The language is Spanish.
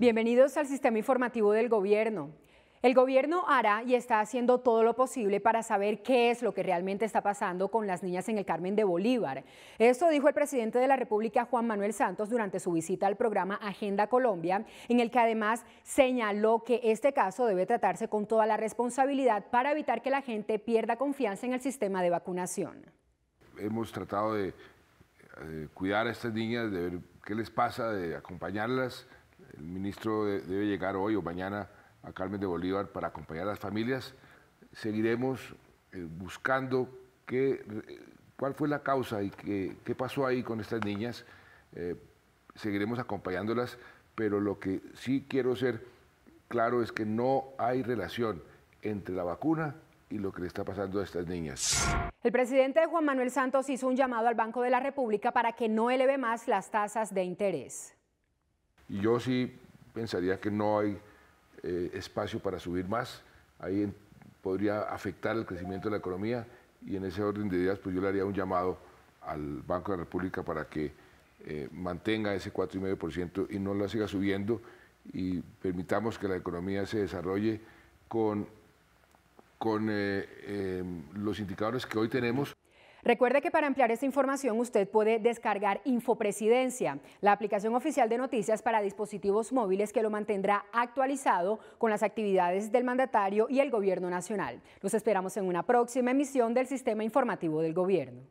Bienvenidos al sistema informativo del gobierno. El gobierno hará y está haciendo todo lo posible para saber qué es lo que realmente está pasando con las niñas en el Carmen de Bolívar. Esto dijo el presidente de la República, Juan Manuel Santos, durante su visita al programa Agenda Colombia, en el que además señaló que este caso debe tratarse con toda la responsabilidad para evitar que la gente pierda confianza en el sistema de vacunación. Hemos tratado de eh, cuidar a estas niñas, de ver qué les pasa, de acompañarlas. El ministro debe llegar hoy o mañana a Carmen de Bolívar para acompañar a las familias. Seguiremos eh, buscando qué, eh, cuál fue la causa y qué, pasó ahí con estas niñas. seguiremos acompañándolas, pero lo que sí quiero ser claro es que no hay relación entre la vacuna y lo que le está pasando a estas niñas. El presidente Juan Manuel Santos hizo un llamado al Banco de la República para que no eleve más las tasas de interés. Yo sí pensaría que no hay eh, espacio para subir más. Ahí podría afectar el crecimiento de la economía y en ese orden de ideas pues yo le haría un llamado al Banco de la República para que eh, mantenga ese 4,5% y no lo siga subiendo y permitamos que la economía se desarrolle con con eh, em, los indicadores que hoy tenemos. Recuerde que para ampliar esta información usted puede descargar Infopresidencia, la aplicación oficial de noticias para dispositivos móviles que lo mantendrá actualizado con las actividades del mandatario y el gobierno nacional. Los esperamos en una próxima emisión del Sistema Informativo del Gobierno.